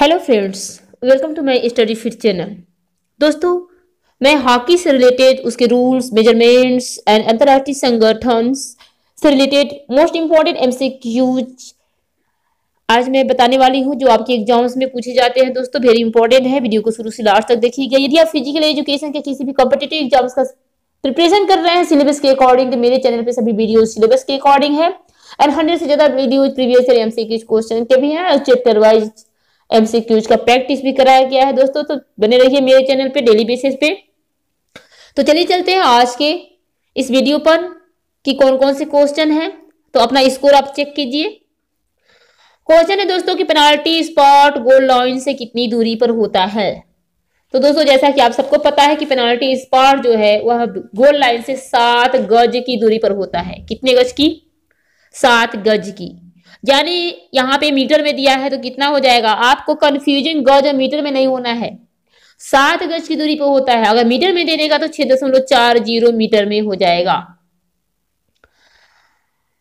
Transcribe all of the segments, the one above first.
hello friends welcome to my study fit channel दोस्तों मैं hockey से रिलेटेड उसके रूल्स मेजरमेंट्स एंड अंतर्राष्ट्रीय संगठन से रिलेटेड मोस्ट इम्पॉर्टेंट एम आज मैं बताने वाली हूँ जो आपके एग्जाम्स में पूछे जाते हैं दोस्तों वेरी इंपॉर्टेंट है वीडियो को शुरू से लास्ट तक देखिएगा यदि आप फिजिकल एजुकेशन के किसी भी कॉम्पिटेटिव एग्जाम्स का प्रिपरेशन कर रहे हैं सिलेबस के अकॉर्डिंग तो मेरे चैनल पर सभी वीडियो सिलेबस के अकॉर्डिंग है एंड हंड्रेड से ज्यादा video previous year MCQs question के भी हैं चैप्टर वाइज एमसीक्यूज का प्रैक्टिस भी कराया गया है दोस्तों तो बने रहिए मेरे चैनल पे डेली बेसिस पे तो चलिए चलते हैं आज के इस वीडियो पर कि कौन कौन से क्वेश्चन हैं तो अपना स्कोर आप चेक कीजिए क्वेश्चन है दोस्तों कि पेनाल्टी स्पॉट गोल लाइन से कितनी दूरी पर होता है तो दोस्तों जैसा कि आप सबको पता है कि पेनाल्टी स्पॉट जो है वह गोल लाइन से सात गज की दूरी पर होता है कितने गज की सात गज की यानी यहाँ पे मीटर में दिया है तो कितना हो जाएगा आपको कंफ्यूजन गज और मीटर में नहीं होना है सात गज की दूरी पर होता है अगर मीटर में दे देगा तो छह दशमलव चार जीरो मीटर में हो जाएगा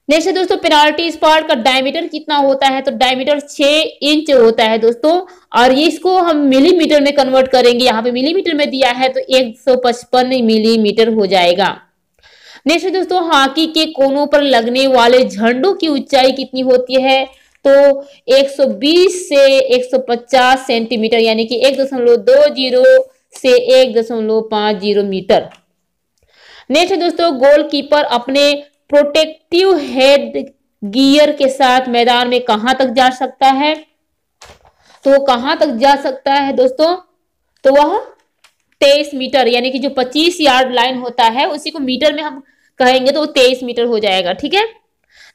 नेक्स्ट है दोस्तों पेनाल्टी स्पॉट का डायमीटर कितना होता है तो डायमीटर छह इंच होता है दोस्तों और ये इसको हम मिलीमीटर में कन्वर्ट करेंगे यहाँ पे मिलीमीटर में दिया है तो एक सौ पचपन मिलीमीटर हो जाएगा नेक्स्ट दोस्तों हॉकी के कोनों पर लगने वाले झंडों की ऊंचाई कितनी होती है तो 120 से 150 सेंटीमीटर यानी कि एक दो जीरो से एक मीटर नेक्स्ट दोस्तों गोलकीपर अपने प्रोटेक्टिव हेड गियर के साथ मैदान में कहां तक जा सकता है तो वो कहां तक जा सकता है दोस्तों तो वह तेईस मीटर यानी कि जो पच्चीस यार्ड लाइन होता है उसी को मीटर में हम कहेंगे तो वो तेईस मीटर हो जाएगा ठीक है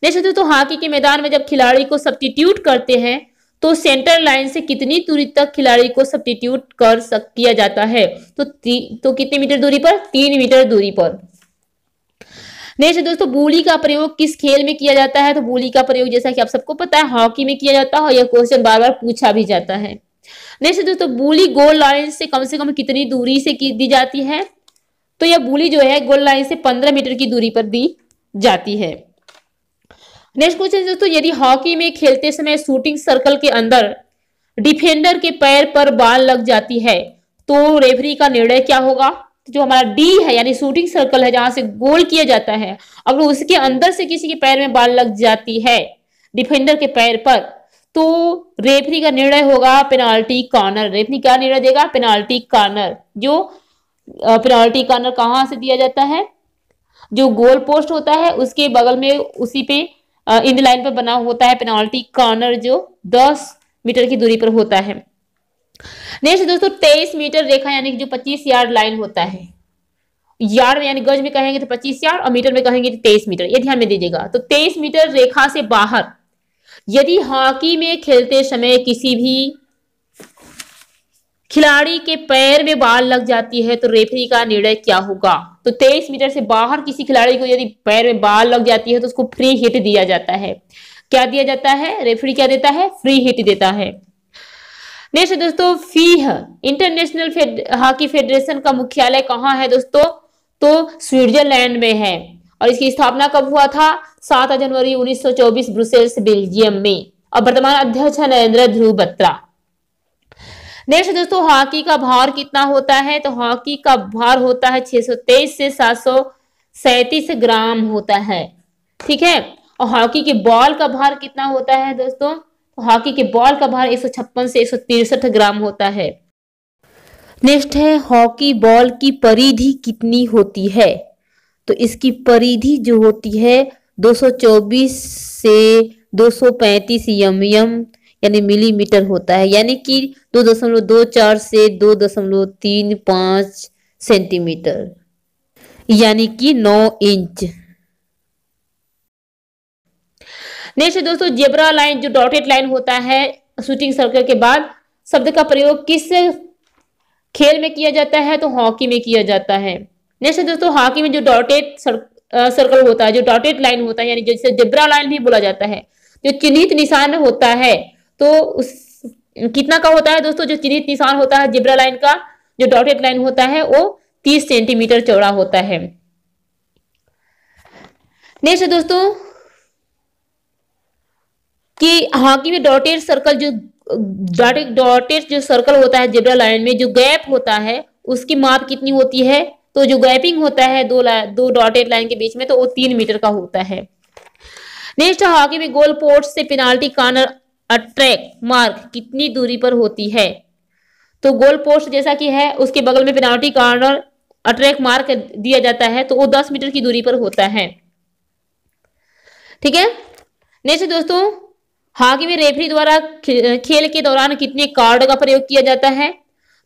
नेक्स्ट दोस्तों हॉकी के मैदान में जब खिलाड़ी को सब्सटीट्यूट करते हैं तो सेंटर लाइन से कितनी दूरी तक खिलाड़ी को सब्सटीट्यूट कर सक किया जाता है तो तो कितने मीटर दूरी पर तीन मीटर दूरी पर नेक्स्ट दोस्तों बूली का प्रयोग किस खेल में किया जाता है तो बूली का प्रयोग जैसा कि आप सबको पता है हॉकी में किया जाता है और यह क्वेश्चन बार बार पूछा भी जाता है नेक्स्ट दोस्तों बूली गोल लाइन से कम से कम कितनी दूरी से की दी जाती है तो यह बोली जो है गोल लाइन से पंद्रह मीटर की दूरी पर दी जाती है नेक्स्ट क्वेश्चन दोस्तों यदि हॉकी में खेलते समय शूटिंग सर्कल के अंदर डिफेंडर के पैर पर बाल लग जाती है तो रेफरी का निर्णय क्या होगा तो जो हमारा डी है यानी शूटिंग सर्कल है जहां से गोल किया जाता है अगर उसके अंदर से किसी के पैर में बाल लग जाती है डिफेंडर के पैर पर तो रेफरी का निर्णय होगा पेनाल्टी कॉर्नर रेफरी क्या निर्णय देगा पेनाल्टी कॉर्नर जो प्रायोरिटी कॉर्नर कहाँ से दिया जाता है जो गोल पोस्ट होता है उसके बगल में उसी पे इन लाइन पर बना होता है पेनाल्टी कॉर्नर जो दस मीटर की दूरी पर होता है नेक्स्ट दोस्तों तेईस मीटर रेखा यानी कि जो पच्चीस यार्ड लाइन होता है यार्ड यानी गज में कहेंगे तो पच्चीस यार्ड और मीटर में कहेंगे तो तेईस मीटर ये ध्यान में दीजिएगा तो तेईस मीटर रेखा से बाहर यदि हॉकी में खेलते समय किसी भी खिलाड़ी के पैर में बाल लग जाती है तो रेफरी का निर्णय क्या होगा तो 23 मीटर से बाहर किसी खिलाड़ी को यदि पैर में बाल लग जाती है तो उसको फ्री हिट दिया जाता है क्या दिया जाता है रेफरी क्या देता है फ्री हिट देता है नेक्स्ट दोस्तों FIH international fed, hockey federation का मुख्यालय कहाँ है दोस्तों तो स्विट्जरलैंड में है और इसकी स्थापना कब हुआ था सात जनवरी उन्नीस ब्रुसेल्स बेल्जियम में और वर्तमान अध्यक्ष है नरेंद्र ध्रुव बत्रा नेक्स्ट दोस्तों हॉकी का भार कितना होता है तो हॉकी का भार होता है 623 से सात ग्राम होता है ठीक है और हॉकी के बॉल का भार कितना होता है दोस्तों तो हॉकी के बॉल का भार एक से एक ग्राम होता है नेक्स्ट है हॉकी बॉल की परिधि कितनी होती है तो इसकी परिधि जो होती है 224 से 235 सौ पैंतीस यम यानी मिलीमीटर होता है यानी कि दो दशमलव दो चार से दो दशमलव तीन पांच सेंटीमीटर यानी कि नौ इंच नेक्स्ट दोस्तों जेबरा लाइन जो डॉटेड लाइन होता है शूटिंग सर्कल के बाद शब्द का प्रयोग किस खेल में किया जाता है तो हॉकी में किया जाता है नेक्स्ट दोस्तों हॉकी में जो डॉटेड सर्कल होता है जो डॉटेड लाइन होता है यानी जैसे जेब्रा लाइन भी बोला जाता है जो चिन्हित निशान होता है तो उस कितना का होता है दोस्तों जो चिन्हित निशान होता है जिब्रा लाइन का जो डॉटेड लाइन होता है वो तीस सेंटीमीटर चौड़ा होता है नेक्स्ट दोस्तों कि हॉकी में डॉटेड सर्कल जो डॉटेड डॉटेड जो सर्कल होता है जिब्रा लाइन में जो गैप होता है उसकी माप कितनी होती है तो जो गैपिंग होता है दो दो डॉटेड लाइन के बीच में तो वो तीन मीटर का होता है नेक्स्ट हॉकी में गोल पोस्ट से पेनाल्टी कॉर्नर अट्रैक मार्क कितनी दूरी पर होती है तो गोल पोस्ट जैसा कि है उसके बगल में पेनाल्टी कॉर्नर अट्रैक मार्क दिया जाता है तो वो दस मीटर की दूरी पर होता है ठीक है नेक्स्ट दोस्तों हॉकी में रेफरी द्वारा खेल के दौरान कितने कार्ड का प्रयोग किया जाता है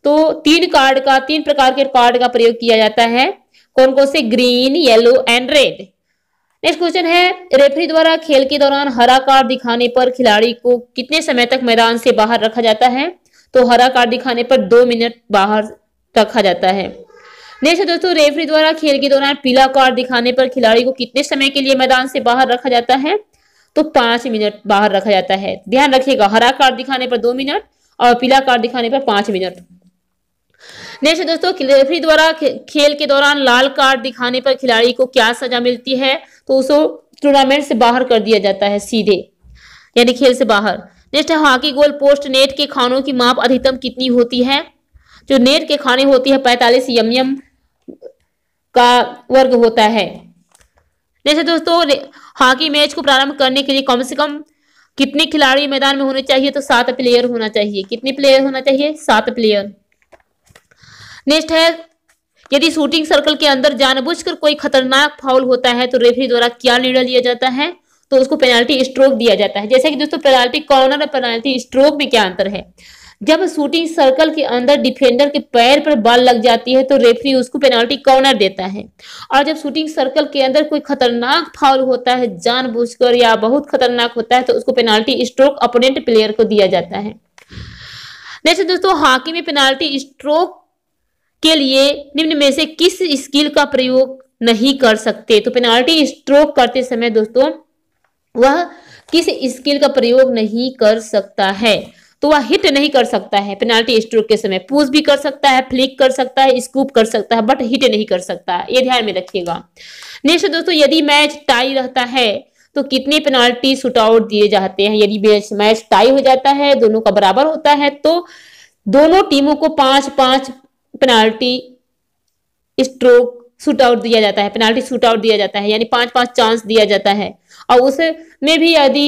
तो तीन कार्ड का तीन प्रकार के कार्ड का प्रयोग किया जाता है कौन कौन से green yellow and red next question है रेफरी द्वारा खेल के दौरान हरा कार्ड दिखाने पर खिलाड़ी को कितने समय तक मैदान से बाहर रखा जाता है तो हरा कार्ड दिखाने पर दो मिनट बाहर रखा जाता है नेक्स्ट दोस्तों रेफरी द्वारा खेल के दौरान पीला कार्ड दिखाने पर खिलाड़ी को कितने समय के लिए मैदान से बाहर रखा जाता है तो पांच मिनट बाहर रखा जाता है ध्यान रखिएगा हरा कार्ड दिखाने पर दो मिनट और पीला कार्ड दिखाने पर पांच मिनट नेक्स्ट दोस्तों रेफरी द्वारा खेल के दौरान लाल कार्ड दिखाने पर खिलाड़ी को क्या सजा मिलती है तो उसको टूर्नामेंट से बाहर कर दिया जाता है सीधे यानी खेल से बाहर नेक्स्ट है हॉकी गोल पोस्ट नेट के खानों की माप अधिकतम कितनी होती है जो नेट के खाने होती है पैंतालीस यमयम का वर्ग होता है जैसे दोस्तों हॉकी मैच को प्रारंभ करने के लिए कम से कम कितने खिलाड़ी मैदान में होने चाहिए तो सात प्लेयर होना चाहिए कितने प्लेयर होना चाहिए सात प्लेयर नेक्स्ट है यदि शूटिंग सर्कल के अंदर जानबूझकर कोई खतरनाक फाउल होता है तो रेफरी द्वारा क्या निर्णय लिया जाता है तो उसको पेनाल्टी स्ट्रोक दिया जाता है जैसे कि दोस्तों पेनाल्टी कॉर्नर और पेनाल्टी स्ट्रोक में क्या अंतर है जब शूटिंग सर्कल के अंदर डिफेंडर के पैर पर बॉल लग जाती है तो रेफरी उसको पेनाल्टी कॉर्नर देता है और जब शूटिंग सर्कल के अंदर कोई खतरनाक फाउल होता है जानबूझकर या बहुत खतरनाक होता है तो उसको पेनाल्टी स्ट्रोक अपोनेंट प्लेयर को दिया जाता है जैसे दोस्तों हॉकी में पेनाल्टी स्ट्रोक के लिए निम्न में से किस स्किल का प्रयोग नहीं कर सकते तो पेनाल्टी स्ट्रोक करते समय दोस्तों वह किस स्किल का प्रयोग नहीं कर सकता है तो वह हिट नहीं कर सकता है पेनाल्टी स्ट्रोक के समय पूज भी कर सकता है फ्लिक कर सकता है स्कूप कर सकता है बट हिट नहीं कर सकता ये ध्यान में रखिएगा नेक्स्ट दोस्तों यदि मैच टाई रहता है तो कितने पेनाल्टी आउट दिए जाते हैं यदि मैच टाई हो जाता है दोनों का बराबर होता है तो दोनों टीमों को पांच पांच पेनाल्टी स्ट्रोक सूट आउट दिया जाता है पेनाल्टी सूट आउट दिया जाता है यानी पांच पांच चांस दिया जाता है और उसमें भी यदि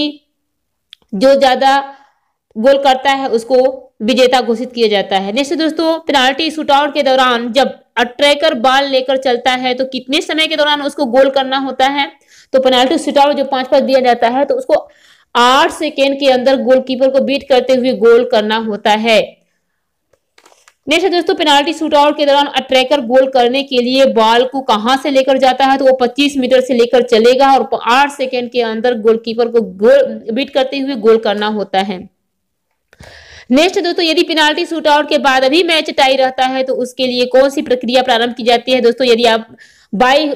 जो ज्यादा गोल करता है उसको विजेता घोषित किया जाता है नेक्स्ट दोस्तों पेनाल्टी आउट के दौरान जब अट्रैकर बाल लेकर चलता है तो कितने समय के दौरान उसको गोल करना होता है तो पेनाल्टी आउट जो पांच पांच दिया जाता है तो उसको आठ सेकेंड के अंदर गोलकीपर को बीट करते हुए गोल करना होता है नेक्स्ट दोस्तों पेनाल्टी शूट आउट के दौरान अट्रैकर गोल करने के लिए बॉल को कहां से लेकर जाता है तो वो 25 मीटर से लेकर चलेगा और 8 सेकंड के अंदर गोलकीपर को गोल बीट करते हुए गोल करना होता है नेक्स्ट दोस्तों यदि पेनाल्टी शूट आउट के बाद अभी मैच टाई रहता है तो उसके लिए कौन सी प्रक्रिया प्रारंभ की जाती है दोस्तों यदि आप बाई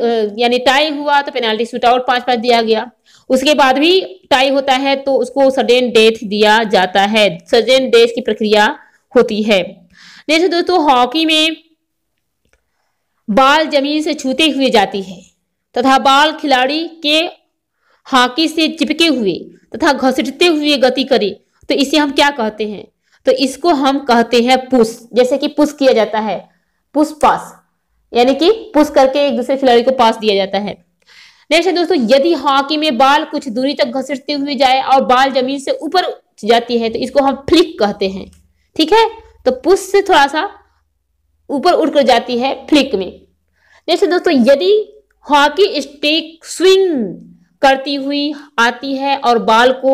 यानी टाई हुआ तो पेनाल्टी शूट आउट पांच पांच दिया गया उसके बाद भी टाई होता है तो उसको सडेन डेथ दिया जाता है सडेन डेथ की प्रक्रिया होती है जैसे दोस्तों हॉकी में बाल जमीन से छूते हुए जाती है तथा बाल खिलाड़ी के हॉकी से चिपके हुए तथा घसीटते हुए गति करे तो इसे हम क्या कहते हैं तो इसको हम कहते हैं पुश जैसे कि पुश किया जाता है पुश पास यानी कि पुश करके एक दूसरे खिलाड़ी को पास दिया जाता है नेक्स्ट है दोस्तों यदि हॉकी में बाल कुछ दूरी तक घसीटते हुए जाए और बाल जमीन से ऊपर जाती है तो इसको हम फ्लिक कहते हैं ठीक है तो पुश से थोड़ा सा ऊपर कर जाती है फ्लिक में जैसे दोस्तों यदि हॉकी स्टिक स्विंग करती हुई आती है और बाल को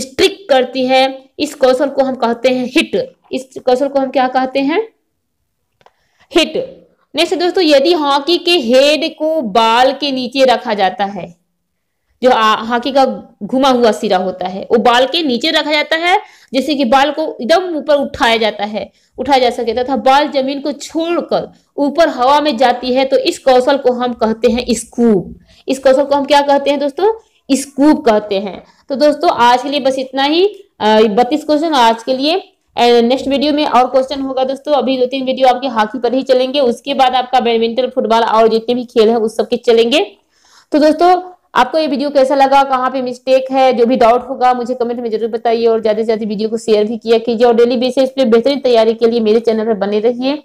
स्ट्रिक करती है इस कौशल को हम कहते हैं हिट इस कौशल को हम क्या कहते हैं हिट नेक्स्ट दोस्तों यदि हॉकी के हेड को बाल के नीचे रखा जाता है जो हाकी का घुमा हुआ सिरा होता है वो बाल के नीचे रखा जाता है जैसे कि बाल को एकदम ऊपर उठाया जाता है उठाया जा सके तथा बाल जमीन को छोड़कर ऊपर हवा में जाती है तो इस कौशल को हम कहते हैं स्कूप इस कौशल को हम क्या कहते हैं दोस्तों स्कूप कहते हैं तो दोस्तों आज के लिए बस इतना ही बत्तीस क्वेश्चन आज के लिए नेक्स्ट वीडियो में और क्वेश्चन होगा दोस्तों अभी दो तीन वीडियो आपके हॉकी पर ही चलेंगे उसके बाद आपका बैडमिंटन फुटबॉल और जितने भी खेल है उस सबके चलेंगे तो दोस्तों आपको ये वीडियो कैसा लगा कहाँ पे मिस्टेक है जो भी डाउट होगा मुझे कमेंट में जरूर बताइए और ज्यादा से ज्यादा वीडियो को शेयर भी किया कीजिए और डेली बेसिस पे बेहतरीन तैयारी के लिए मेरे चैनल पर बने रहिए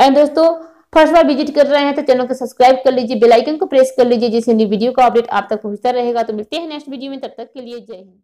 एंड दोस्तों फर्स्ट बार विजिट कर रहे हैं तो चैनल को सब्सक्राइब कर लीजिए बेलाइकन को प्रेस कर लीजिए जिससे न्यू वीडियो का अपडेट आप तक पहुंचता रहेगा तो मिलते हैं नेक्स्ट वीडियो में तब तक के लिए जय हिंद